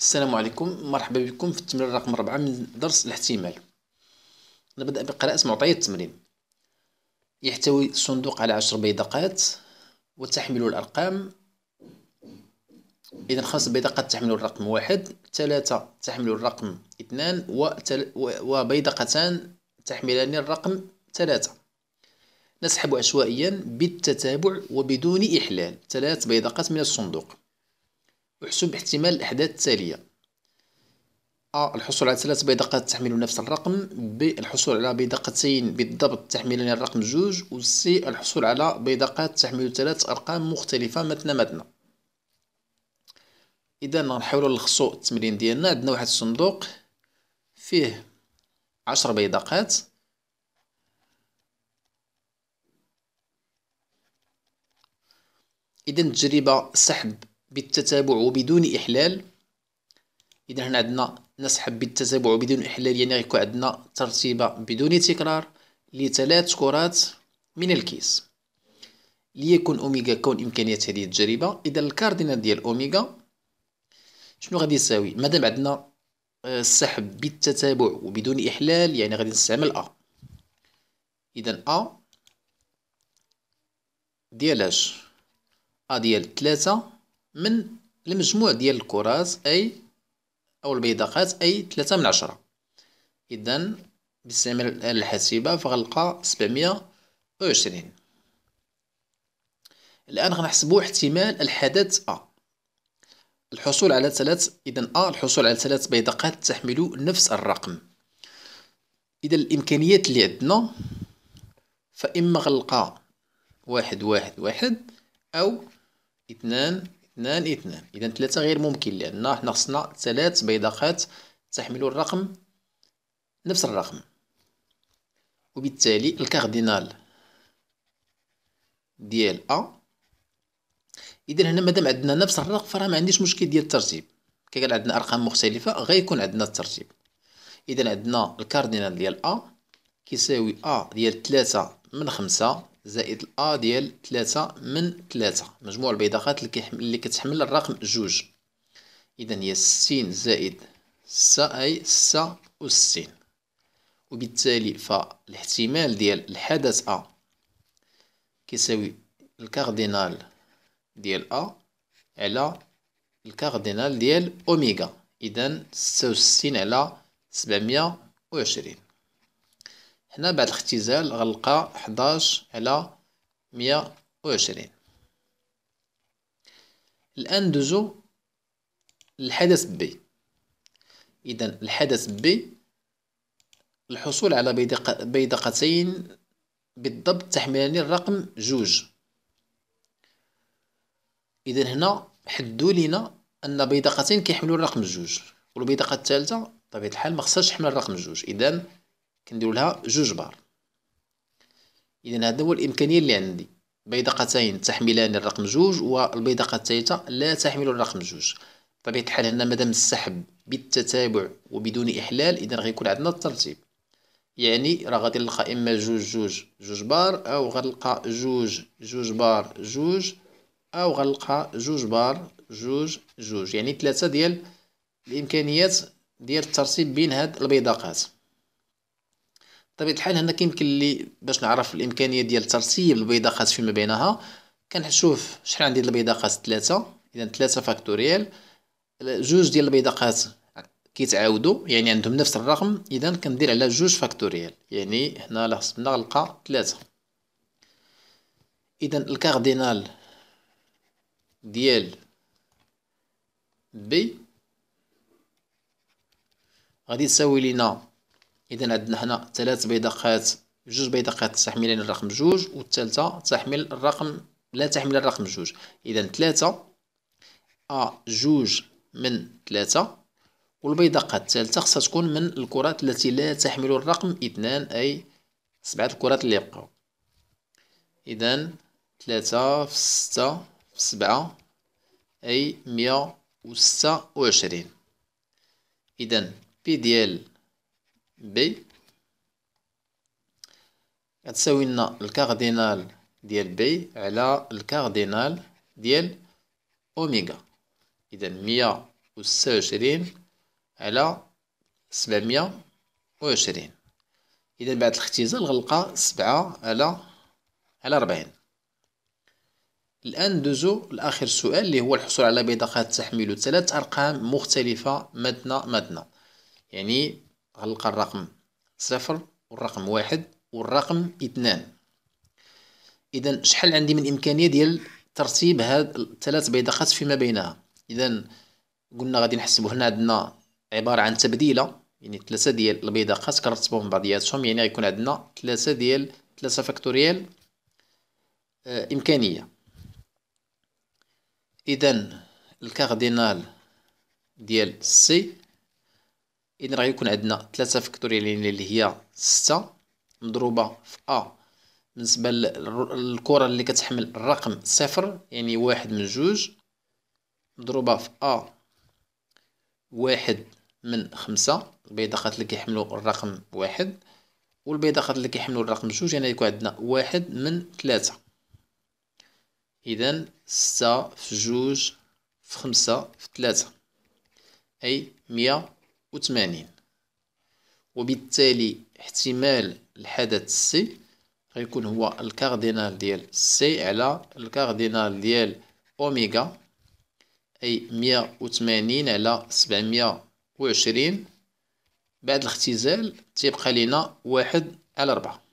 السلام عليكم مرحبا بكم في التمرين رقم 4 من درس الاحتمال نبدأ بقراءة معطيات التمرين يحتوي الصندوق على 10 بيدقات وتحمل الأرقام إذا خمس بيدقات تحمل الرقم واحد ثلاثة تحمل الرقم اثنان وتل... وبيدقتان تحملان الرقم ثلاثة نسحب عشوائيا بالتتابع وبدون إحلال ثلاث بيدقات من الصندوق احسب احتمال الأحداث التالية أ آه، الحصول على ثلاث بيدقات تحمل نفس الرقم ب الحصول على بيدقتين بالضبط تحملان الرقم جوج و سي الحصول على بيدقات تحمل ثلاث أرقام مختلفة متنا متنا إذا غنحاولو نلخصو التمرين ديالنا عندنا واحد الصندوق فيه عشر بيدقات إذا التجربة سحب بالتتابع وبدون إحلال إذا هنا عندنا نسحب بالتتابع وبدون إحلال يعني غيكون عندنا ترتيبة بدون تكرار لثلاث كرات من الكيس ليكون أوميغا كون إمكانية هذه التجربة إذا الكاردينات ديال أوميغا شنو غادي يساوي مادام عندنا آه، السحب بالتتابع وبدون إحلال يعني غادي نستعمل أ إذا أ ديال اش أ ديال 3 من المجموع ديال الكرات أي أو البيدقات أي ثلاثة من عشرة إذا باستعمال الآلة الحاسبة فغنلقى سبعمية وعشرين الآن غنحسبو احتمال الحدث أ الحصول على ثلاث إذا أ الحصول على ثلاث بيدقات تحمل نفس الرقم إذا الإمكانيات اللي عندنا فإما غنلقى واحد واحد واحد أو اثنان اثنان اثنان إذا ثلاثة غير ممكن لأن حنا خصنا ثلاث بيضاقات تحمل الرقم نفس الرقم وبالتالي الكاردينال ديال أ إذا هنا مادام عندنا نفس الرقم فراه ما عنديش مشكل ديال الترتيب كي كان عندنا أرقام مختلفة غيكون عندنا الترتيب إذا عندنا الكاردينال ديال أ كيساوي أ ديال ثلاثة من خمسة زائد الأ ديال تلاتة من تلاتة مجموع البيضاقات اللي, اللي كتحمل الرقم جوج إذن هي ستين زائد ستة أي ستة وستين وبالتالي فالاحتمال ديال الحدث أ كيساوي الكاردينال ديال أ على الكاردينال ديال أوميغا إذن ستة وستين على سبعمية وعشرين هنا بعد الاختزال غلقى حداش على مية الآن دوزو الحدث بي إذا الحدث بي الحصول على بيدقتين بالضبط تحملان الرقم جوج إذا هنا حدوا لينا أن بيدقتين كيحملوا الرقم جوج والبيدقة الثالثة بطبيعة الحال مخصهاش تحمل الرقم جوج إذا كنديرو لها جوج بار اذا هذا هو الامكانيه اللي عندي بيدقتين تحملان الرقم جوج والبيدقه الثالثه لا تحمل الرقم جوج بطبيعه الحال هنا مادام السحب بالتتابع وبدون احلال اذا غيكون عندنا الترتيب يعني راه غادي نلقى اما جوج جوج جوج بار او غنلقى جوج جوج بار جوج او غنلقى جوج بار جوج جوج يعني ثلاثه ديال الامكانيات ديال الترتيب بين هاد البيدقات بطبيعه الحال هنا كيمكن لي باش نعرف الامكانيه ديال ترتيب خاص فيما بينها كنشوف شحال عندي البيضة خاص ثلاثة اذا ثلاثة فاكتوريال جوج ديال خاص كيتعاودوا يعني عندهم نفس الرقم اذا كندير على جوج فاكتوريال يعني هنا خصنا نلقى ثلاثة اذا الكاردينال ديال بي غادي تساوي لينا اذا عندنا هنا ثلاث بيدقات جوج بيدقات تحملان الرقم جوج والثالثه تحمل الرقم لا تحمل الرقم جوج اذا ثلاثة ا آه، جوج من ثلاثة والبيدقه الثالثه خصها تكون من الكرات التي لا تحمل الرقم اثنان اي سبعه الكرات اللي يبقاو اذا ثلاثة في ستة في سبعة اي مية وستة وعشرين اذا بي ديال بي كتساوي لنا الكاردينال ديال بي على الكاردينال ديال أوميغا إذا مية وعشرين على سبعمية وعشرين إذا بعد الاختزال غنلقى سبعة على على ربعين الآن ندوزو لآخر سؤال اللي هو الحصول على بطاقات تحمل ثلاث أرقام مختلفة متنة متنة يعني غنلقى الرقم صفر والرقم واحد والرقم اثنان اذا شحال عندي من امكانيه ديال ترتيب هاد الثلاث بيدقات فيما بينها اذا قلنا غادي نحسبو هنا عندنا عباره عن تبديله يعني ثلاثه ديال البيدقات كنرتبوهم بعضياتهم يعني غيكون عندنا ثلاثه ديال ثلاثه فاكتوريال آه امكانيه اذا الكاردينال ديال سي اذا يكون عندنا 3 فيكتوريال اللي هي 6 مضروبه في ا بالنسبه للكره اللي كتحمل الرقم صفر يعني واحد من جوج مضروبه في ا واحد من خمسة البيدقات اللي كيحملوا الرقم واحد والبيدقات اللي كيحملوا الرقم جوج يعني يكون عندنا واحد من 3 إذا ستة في جوج في خمسة في 3 أي مية وثمانين وبالتالي احتمال الحدث سي غيكون هو الكاردينال ديال سي على الكاردينال ديال اوميغا اي مية وثمانين على سبعمية وعشرين بعد الاختزال تيبقى لينا واحد على ربعة